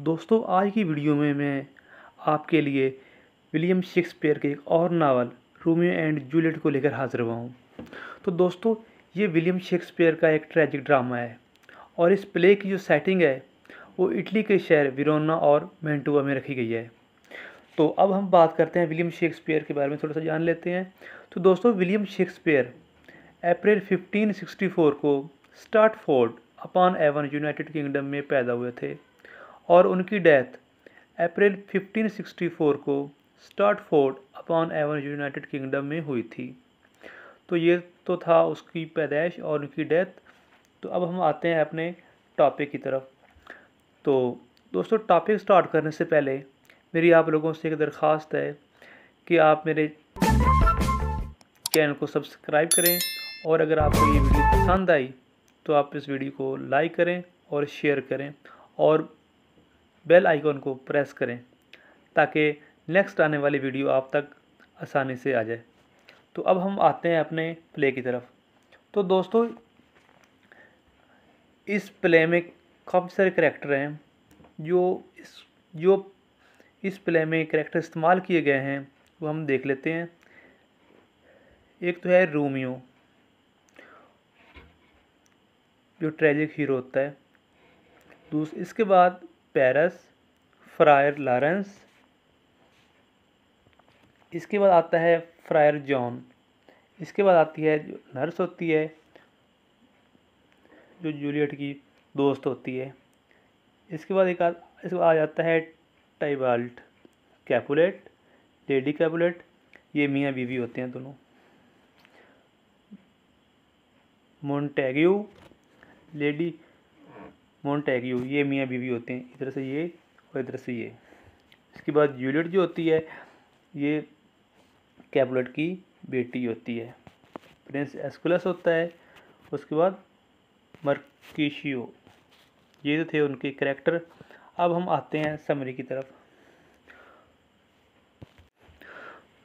दोस्तों आज की वीडियो में मैं आपके लिए विलियम शेक्सपियर के एक और नावल रोमियो एंड जूलियट को लेकर हाजिर हुआ हूँ तो दोस्तों ये विलियम शेक्सपियर का एक ट्रैजिक ड्रामा है और इस प्ले की जो सेटिंग है वो इटली के शहर विरोना और मैंटुआ में रखी गई है तो अब हम बात करते हैं विलियम शेक्सपियर के बारे में थोड़ा सा जान लेते हैं तो दोस्तों विलियम शेक्सपियर अप्रैल 1564 को Stratford upon Avon United Kingdom में पैदा हुए थे और उनकी डेथ अप्रैल 1564 को Stratford upon Avon United Kingdom में हुई थी तो ये तो था उसकी पैदाइश और उनकी डेथ तो अब हम आते हैं अपने टॉपिक की तरफ तो दोस्तों टॉपिक स्टार्ट करने से पहले मेरी आप लोगों से एक दरख्वास्त है कि आप मेरे चैनल को सब्सक्राइब करें और अगर आपको ये वीडियो पसंद आई तो आप इस वीडियो को लाइक करें और शेयर करें और बेल आइकॉन को प्रेस करें ताकि नेक्स्ट आने वाली वीडियो आप तक आसानी से आ जाए तो अब हम आते हैं अपने प्ले की तरफ तो दोस्तों इस प्ले में काफ़ी सारे करेक्टर हैं जो इस जो इस प्ले में करेक्टर इस्तेमाल किए गए हैं वो हम देख लेते हैं एक तो है रोमियो जो ट्रेजिक हीरो होता है दूस इसके बाद पेरस फ्रायर लारेंस इसके बाद आता है फ्रायर जॉन इसके बाद आती है जो नर्स होती है जो जूलियट की दोस्त होती है इसके बाद एक आ, इसके बाद आ जाता है टाइबाल्ट कैपुलेट लेडी कैपुलेट ये मियाँ बीवी होते हैं दोनों मोन्टेग्यू लेडी मोन्टेग्यू ये मियाँ बीवी होते हैं इधर से ये और इधर से ये इसके बाद जूलियट जो होती है ये कैपलेट की बेटी होती है प्रिंस एस्कुलस होता है उसके बाद मर्किशियो ये तो थे उनके करेक्टर अब हम आते हैं समरी की तरफ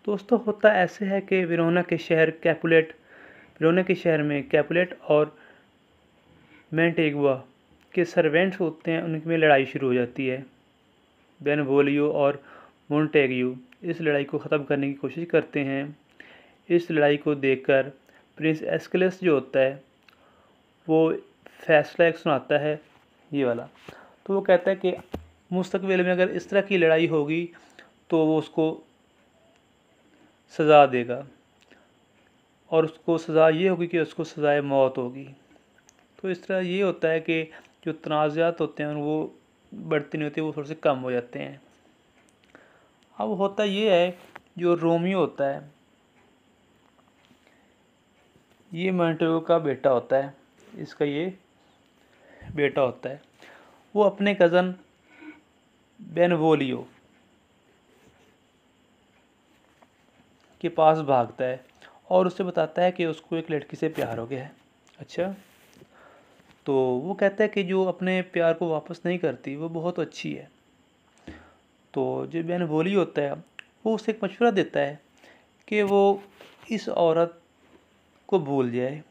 दोस्तों होता ऐसे है कि विरोना के शहर कैपुलेट विरोना के शहर में कैपुलेट और मैंटेगुआ के सर्वेंट्स होते हैं में लड़ाई शुरू हो जाती है बेनवोलियो और मोन्टेगियो इस लड़ाई को ख़त्म करने की कोशिश करते हैं इस लड़ाई को देखकर प्रिंस एस्कलेस जो होता है वो फैसला एक सुनाता है ये वाला तो वो कहता है कि मुस्तकबिल में अगर इस तरह की लड़ाई होगी तो वो उसको सज़ा देगा और उसको सज़ा ये होगी कि उसको सज़ाए मौत होगी तो इस तरह ये होता है कि जो तनाज़ात होते हैं वो बढ़ते नहीं होते वो थोड़े से कम हो जाते हैं अब होता ये है जो रोमियो होता है ये मोन्टेगो का बेटा होता है इसका ये बेटा होता है वो अपने कज़न बेनवोलियो के पास भागता है और उसे बताता है कि उसको एक लड़की से प्यार हो गया है अच्छा तो वो कहता है कि जो अपने प्यार को वापस नहीं करती वो बहुत अच्छी है तो जो बहन भोली होता है वो उसे एक मशवरा देता है कि वो इस औरत को भूल जाए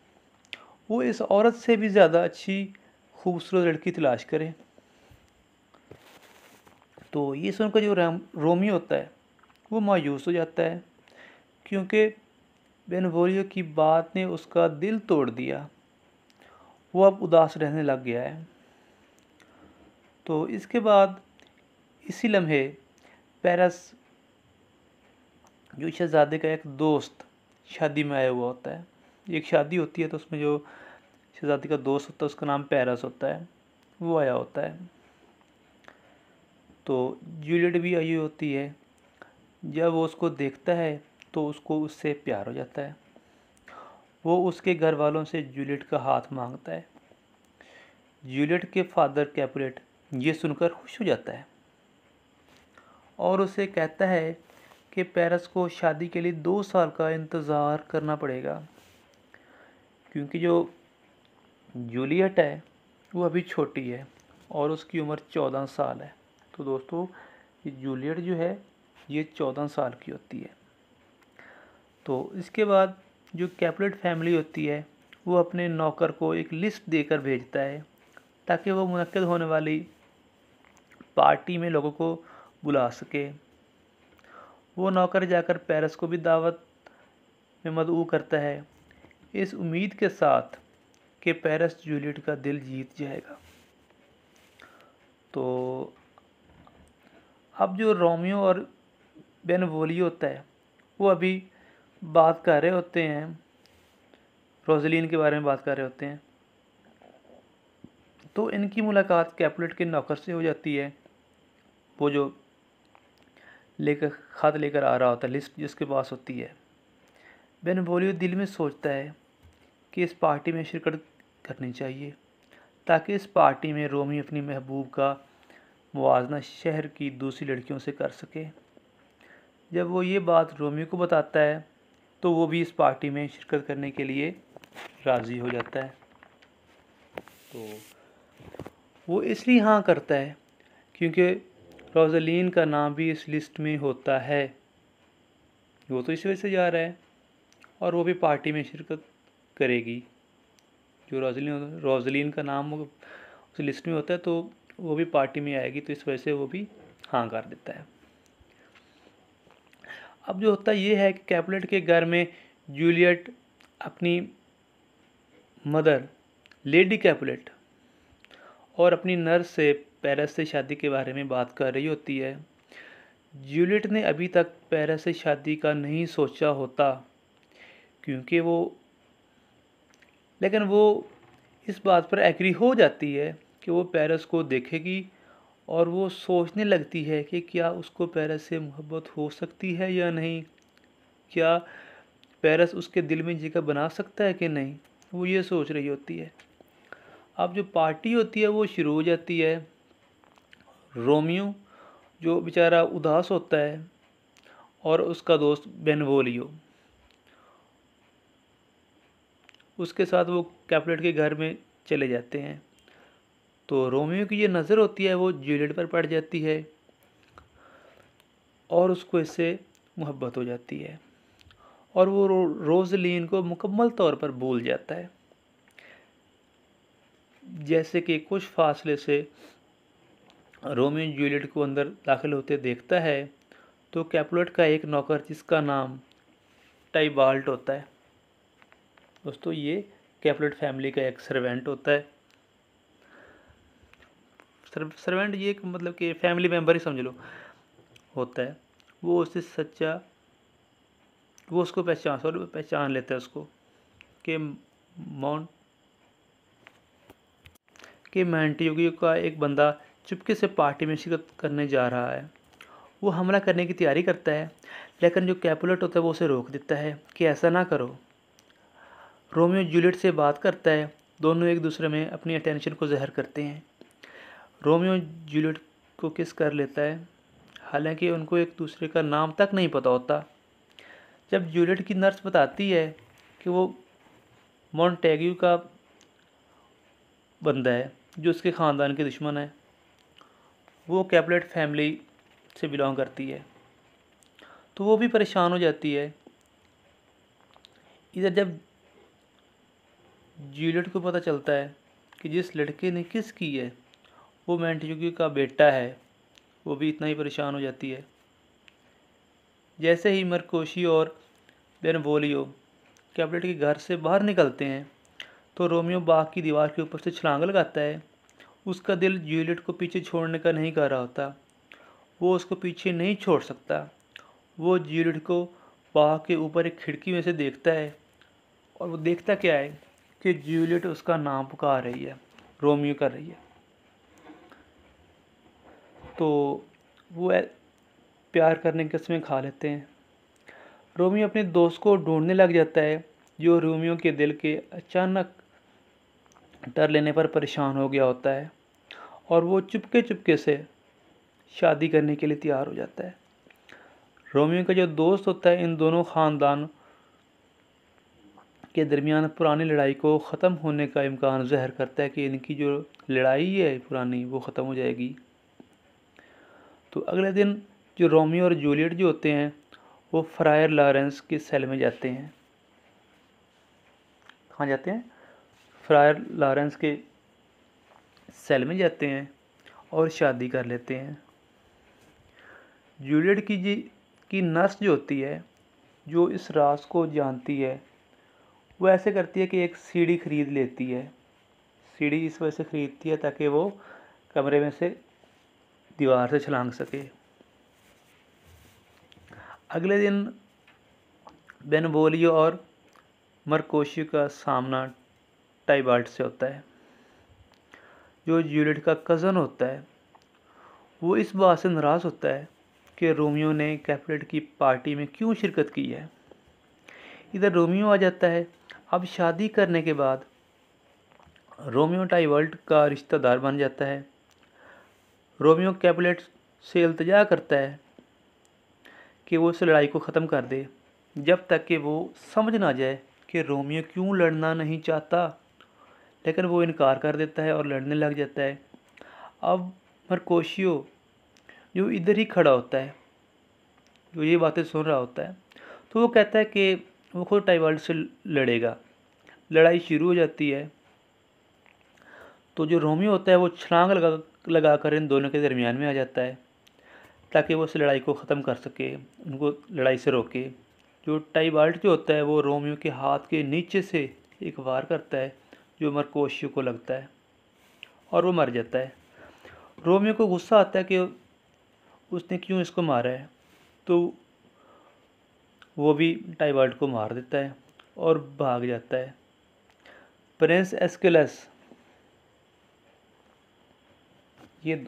वो इस औरत से भी ज़्यादा अच्छी खूबसूरत लड़की तलाश करे तो ये सुनकर जो राम रोमी होता है वो मायूस हो जाता है क्योंकि बेनवोलियो की बात ने उसका दिल तोड़ दिया वो अब उदास रहने लग गया है तो इसके बाद इसी लम्हे पेरस जो शहजादे का एक दोस्त शादी में आया हुआ होता है एक शादी होती है तो उसमें जो शहजादी का दोस्त होता है उसका नाम पेरस होता है वो आया होता है तो जूलियट भी आई होती है जब वो उसको देखता है तो उसको उससे प्यार हो जाता है वो उसके घर वालों से जूलियट का हाथ मांगता है जूलियट के फादर कैपुलेट ये सुनकर खुश हो जाता है और उसे कहता है कि पेरिस को शादी के लिए दो साल का इंतज़ार करना पड़ेगा क्योंकि जो जूलियट है वो अभी छोटी है और उसकी उम्र चौदह साल है तो दोस्तों ये जूलियट जो है ये चौदह साल की होती है तो इसके बाद जो कैपलेट फैमिली होती है वो अपने नौकर को एक लिस्ट देकर भेजता है ताकि वो मुनद होने वाली पार्टी में लोगों को बुला सके वो नौकर जाकर पेरिस को भी दावत में मदऊ करता है इस उम्मीद के साथ कि पेरिस जूलियट का दिल जीत जाएगा तो अब जो रोमियो और बेनवोली होता है वो अभी बात कर रहे होते हैं रोजलिन के बारे में बात कर रहे होते हैं तो इनकी मुलाकात कैपलेट के नौकर से हो जाती है वो जो लेकर ख़त लेकर आ रहा होता है लिस्ट जिसके पास होती है बेनवोलियो दिल में सोचता है कि इस पार्टी में शिरकत करनी चाहिए ताकि इस पार्टी में रोमी अपनी महबूब का मुजना शहर की दूसरी लड़कियों से कर सके जब वो ये बात रोमियो को बताता है तो वो भी इस पार्टी में शिरकत करने के लिए राज़ी हो जाता है तो वो इसलिए हाँ करता है क्योंकि रोजलिन का नाम भी इस लिस्ट में होता है वो तो इस वजह से जा रहा है और वो भी पार्टी में शिरकत करेगी जो रोजलिन रोजलिन का नाम उस लिस्ट में होता है तो वो भी पार्टी में आएगी तो इस वजह से वो भी हाँ कर देता है अब जो होता ये है कि कैपलेट के घर में जूलियट अपनी मदर लेडी कैपलेट और अपनी नर्स से पेरिस से शादी के बारे में बात कर रही होती है जूलियट ने अभी तक पेरिस से शादी का नहीं सोचा होता क्योंकि वो लेकिन वो इस बात पर एग्री हो जाती है कि वो पेरिस को देखेगी और वो सोचने लगती है कि क्या उसको पेरस से मोहब्बत हो सकती है या नहीं क्या पेरस उसके दिल में जगह बना सकता है कि नहीं वो ये सोच रही होती है अब जो पार्टी होती है वो शुरू हो जाती है रोमियो जो बेचारा उदास होता है और उसका दोस्त बेनवोलियो उसके साथ वो कैपलेट के घर में चले जाते हैं तो रोमियो की जो नज़र होती है वो जूलियट पर पड़ जाती है और उसको इससे मोहब्बत हो जाती है और वो रो, रोजलिन को मुकम्मल तौर पर भूल जाता है जैसे कि कुछ फासले से रोमियो जूलियट को अंदर दाखिल होते देखता है तो कैपलेट का एक नौकर जिसका नाम टाइबाल्ट होता है दोस्तों ये कैपलेट फैमिली का एक सर्वेंट होता है सर्वेंट ये एक मतलब कि फैमिली मेम्बर ही समझ लो होता है वो उससे सच्चा वो उसको पहचान सॉरी पहचान लेता है उसको कि माउंट के मैंटियोगी का एक बंदा चुपके से पार्टी में शिरकत करने जा रहा है वो हमला करने की तैयारी करता है लेकिन जो कैपुलेट होता है वो उसे रोक देता है कि ऐसा ना करो रोमियो जूलियट से बात करता है दोनों एक दूसरे में अपनी अटेंशन को जहर करते हैं रोमियो जूलियट को किस कर लेता है हालांकि उनको एक दूसरे का नाम तक नहीं पता होता जब जूलियट की नर्स बताती है कि वो मॉन्टेग्यू का बंदा है जो उसके ख़ानदान के दुश्मन है वो कैपलेट फैमिली से बिलोंग करती है तो वो भी परेशान हो जाती है इधर जब जूलियट को पता चलता है कि जिस लड़के ने किस की है वो मैंटयुगी का बेटा है वो भी इतना ही परेशान हो जाती है जैसे ही मरकोशी और बेनवोलियो कैबलेट के घर से बाहर निकलते हैं तो रोमियो बाग की दीवार के ऊपर से छलांग लगाता है उसका दिल जूलियट को पीछे छोड़ने का नहीं कर रहा होता वो उसको पीछे नहीं छोड़ सकता वो जूलियट को बाग के ऊपर एक खिड़की में से देखता है और वो देखता क्या है कि जूलियट उसका नाम पुकार रही है रोमियो कर रही है तो वो प्यार करने की समय खा लेते हैं रोमियो अपने दोस्त को ढूंढने लग जाता है जो रोमियो के दिल के अचानक डर लेने पर परेशान हो गया होता है और वो चुपके चुपके से शादी करने के लिए तैयार हो जाता है रोमियो का जो दोस्त होता है इन दोनों ख़ानदान के दरमियान पुरानी लड़ाई को ख़त्म होने का इम्कान जहर करता है कि इनकी जो लड़ाई है पुरानी वो ख़त्म हो जाएगी तो अगले दिन जो रोमियो और जूलियट जो होते हैं वो फ्रायर लॉरेंस की सेल में जाते हैं कहाँ जाते हैं फ्रायर लॉरेंस के सेल में जाते हैं और शादी कर लेते हैं जूलियट की जी की नर्स जो होती है जो इस रास को जानती है वो ऐसे करती है कि एक सीढ़ी खरीद लेती है सीढ़ी इस वजह से खरीदती है ताकि वो कमरे में से दीवार से छलांग सके अगले दिन बेनबोलियो और मरकोशियो का सामना टाइबाल्ट से होता है जो जूलियट का कज़न होता है वो इस बात से नाराज़ होता है कि रोमियो ने कैपलेट की पार्टी में क्यों शिरकत की है इधर रोमियो आ जाता है अब शादी करने के बाद रोमियो टाइवर्ल्ट का रिश्तेदार बन जाता है रोमियो कैपुलेट से अल्तजा करता है कि वो इस लड़ाई को ख़त्म कर दे जब तक कि वो समझ ना जाए कि रोमियो क्यों लड़ना नहीं चाहता लेकिन वो इनकार कर देता है और लड़ने लग जाता है अब मरकोशियो जो इधर ही खड़ा होता है जो ये बातें सुन रहा होता है तो वो कहता है कि वो खुद टाइवाल्ड से लड़ेगा लड़ाई शुरू हो जाती है तो जो रोमियो होता है वो छलांग लगा लगाकर इन दोनों के दरमियान में आ जाता है ताकि वो उस लड़ाई को ख़त्म कर सके उनको लड़ाई से रोके जो टाइबाल्ट जो होता है वो रोमियो के हाथ के नीचे से एक वार करता है जो मरकोशियो को लगता है और वो मर जाता है रोमियो को गुस्सा आता है कि उसने क्यों इसको मारा है तो वो भी टाइबाल्ट को मार देता है और भाग जाता है प्रिंस एस्केलस ये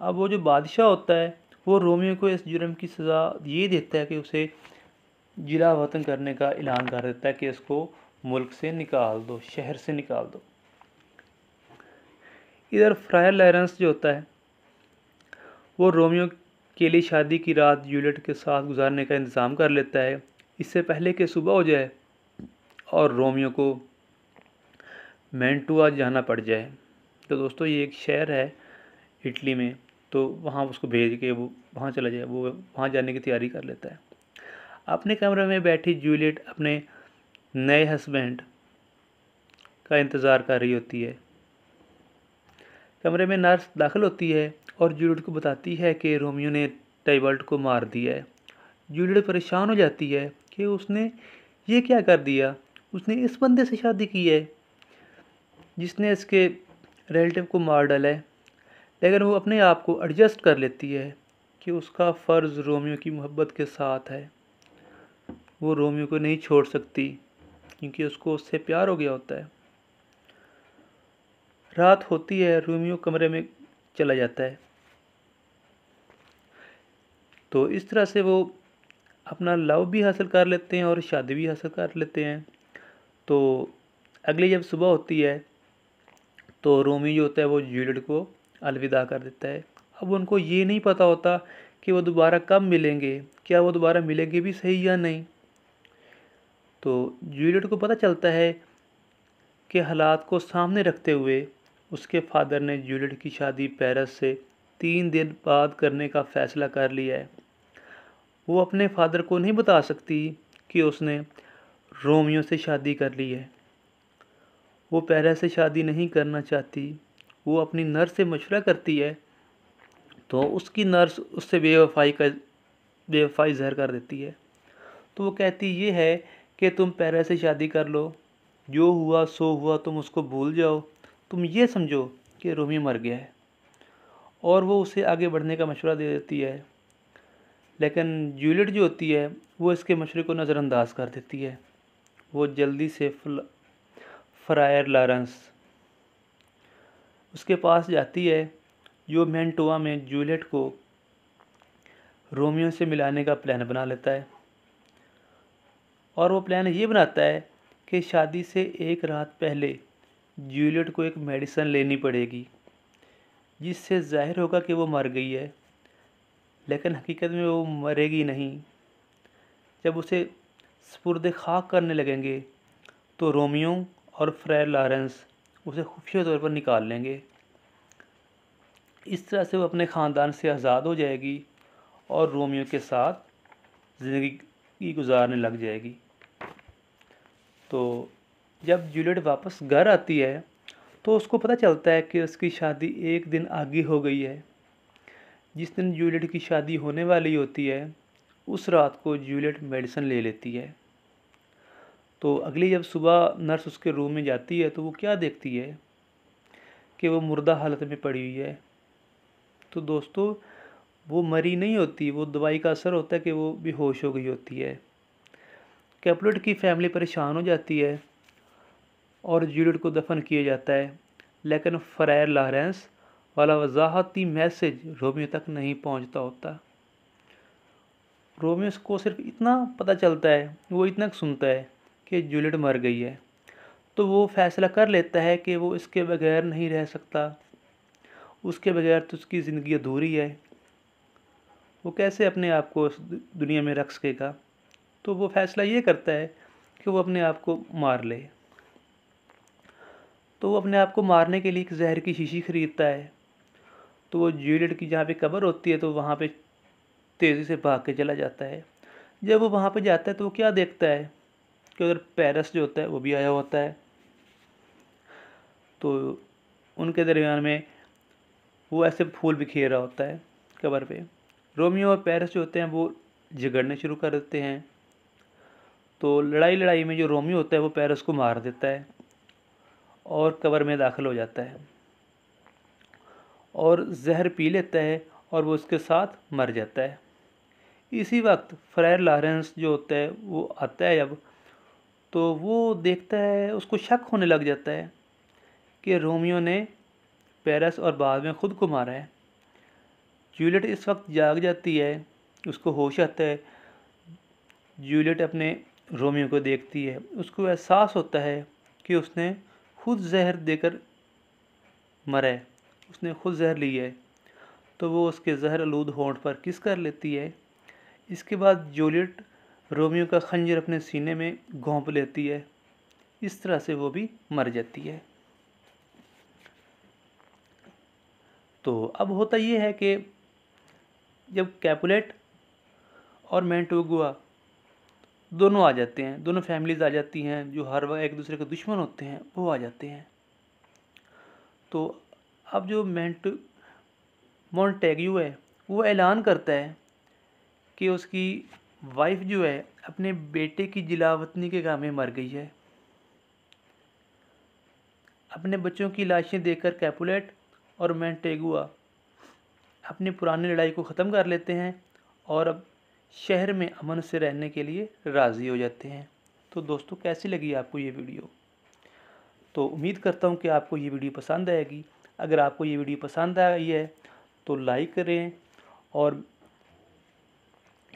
अब वो जो बादशाह होता है वो रोमियो को इस जुर्म की सज़ा ये देता है कि उसे जिला वतन करने का ऐलान कर देता है कि इसको मुल्क से निकाल दो शहर से निकाल दो इधर फ्रायर लायरेंस जो होता है वो रोमियो के लिए शादी की रात जूलियट के साथ गुजारने का इंतज़ाम कर लेता है इससे पहले कि सुबह हो जाए और रोमियो को मैंटुआ जाना पड़ जाए तो दोस्तों ये एक शहर है इटली में तो वहाँ उसको भेज के वो वहाँ चला जाए वो वहाँ जाने की तैयारी कर लेता है अपने कमरे में बैठी जूलियट अपने नए हस्बैंड का इंतज़ार कर रही होती है कमरे में नर्स दाखिल होती है और जूलियट को बताती है कि रोमियो ने टाइबल्ट को मार दिया है जूलियट परेशान हो जाती है कि उसने ये क्या कर दिया उसने इस बंदे से शादी की है जिसने इसके रिलेटिव को मार डाला है लेकिन वो अपने आप को एडजस्ट कर लेती है कि उसका फ़र्ज़ रोमियो की मोहब्बत के साथ है वो रोमियो को नहीं छोड़ सकती क्योंकि उसको उससे प्यार हो गया होता है रात होती है रोमियो कमरे में चला जाता है तो इस तरह से वो अपना लव भी हासिल कर लेते हैं और शादी भी हासिल कर लेते हैं तो अगले जब सुबह होती है तो रोमी जो होता है वो जूलियट को अलविदा कर देता है अब उनको ये नहीं पता होता कि वो दोबारा कब मिलेंगे क्या वो दोबारा मिलेंगे भी सही या नहीं तो जूलियट को पता चलता है कि हालात को सामने रखते हुए उसके फादर ने जूलियट की शादी पेरिस से तीन दिन बाद करने का फ़ैसला कर लिया है वो अपने फादर को नहीं बता सकती कि उसने रोमियो से शादी कर ली है वो पहले से शादी नहीं करना चाहती वो अपनी नर्स से मशवरा करती है तो उसकी नर्स उससे बेवफाई का बेवफाई जहर कर देती है तो वो कहती ये है कि तुम पहले से शादी कर लो जो हुआ सो हुआ तुम उसको भूल जाओ तुम ये समझो कि रोमी मर गया है और वो उसे आगे बढ़ने का मशवरा दे देती है लेकिन जूलियट जो होती है वो इसके मशरे को नज़रअंदाज कर देती है वो जल्दी से फ्ल फ्रायर लारेंस उसके पास जाती है जो मैंटोआ में जूलियट को रोमियो से मिलाने का प्लान बना लेता है और वो प्लान ये बनाता है कि शादी से एक रात पहले जूलियट को एक मेडिसन लेनी पड़ेगी जिससे जाहिर होगा कि वो मर गई है लेकिन हकीकत में वो मरेगी नहीं जब उसे स्पुरद खाक करने लगेंगे तो रोमियो और फ्रेर लॉरेंस उसे खुफिया तौर पर निकाल लेंगे इस तरह से वो अपने ख़ानदान से आज़ाद हो जाएगी और रोमियो के साथ ज़िंदगी गुजारने लग जाएगी तो जब जूलियट वापस घर आती है तो उसको पता चलता है कि उसकी शादी एक दिन आगे हो गई है जिस दिन जूलियट की शादी होने वाली होती है उस रात को जूलियट मेडिसिन ले लेती है तो अगली जब सुबह नर्स उसके रूम में जाती है तो वो क्या देखती है कि वो मुर्दा हालत में पड़ी हुई है तो दोस्तों वो मरी नहीं होती वो दवाई का असर होता है कि वो बेहोश हो गई होती है कैपलेट की फैमिली परेशान हो जाती है और जूलियट को दफन किया जाता है लेकिन फ्रायर लारेंस वाला वजाहती मैसेज रोमियो तक नहीं पहुंचता होता रोमियो को सिर्फ इतना पता चलता है वो इतना सुनता है कि जूलियट मर गई है तो वो फैसला कर लेता है कि वो इसके बगैर नहीं रह सकता उसके बगैर तो उसकी ज़िंदगी अधूरी है वो कैसे अपने आप को उस दुनिया में रख सकेगा तो वो फैसला ये करता है कि वो अपने आप को मार ले तो वो अपने आप को मारने के लिए एक जहर की शीशी खरीदता है तो वो जूलियट की जहाँ पे कबर होती है तो वहाँ पे तेज़ी से भाग के चला जाता है जब वो वहाँ पे जाता है तो वो क्या देखता है उसके उधर पेरिस जो होता है वो भी आया होता है तो उनके दरमियान में वो ऐसे फूल बिखेर रहा होता है कबर पे रोमियो और पेरिस जो होते हैं वो झगड़ने शुरू कर देते हैं तो लड़ाई लड़ाई में जो रोमियो होता है वो पेरिस को मार देता है और कबर में दाखिल हो जाता है और जहर पी लेता है और वो उसके साथ मर जाता है इसी वक्त फ्रायर लारेंस जो होता है वो आता है जब तो वो देखता है उसको शक होने लग जाता है कि रोमियो ने पेरस और बाद में ख़ुद को मारा है जूलियट इस वक्त जाग जाती है उसको होश आता है जूलियट अपने रोमियो को देखती है उसको एहसास होता है कि उसने खुद जहर देकर मरा है उसने खुद जहर लिया है तो वो उसके जहर आलूद होंठ पर किस कर लेती है इसके बाद जूलियट रोमियो का खंजर अपने सीने में घोंप लेती है इस तरह से वो भी मर जाती है तो अब होता ये है कि जब कैपुलेट और मैंटोगुआ दोनों आ जाते हैं दोनों फैमिलीज आ जाती हैं जो हर वक्त एक दूसरे के दुश्मन होते हैं वो आ जाते हैं तो अब जो मैंट मोन्टेग्यू है वो ऐलान करता है कि उसकी वाइफ जो है अपने बेटे की जिलावतनी के में मर गई है अपने बच्चों की लाशें देखकर कैपुलेट और मैंटेगुआ अपनी पुरानी लड़ाई को ख़त्म कर लेते हैं और अब शहर में अमन से रहने के लिए राज़ी हो जाते हैं तो दोस्तों कैसी लगी आपको ये वीडियो तो उम्मीद करता हूँ कि आपको ये वीडियो पसंद आएगी अगर आपको ये वीडियो पसंद आई है तो लाइक करें और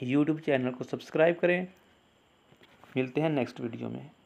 यूट्यूब चैनल को सब्सक्राइब करें मिलते हैं नेक्स्ट वीडियो में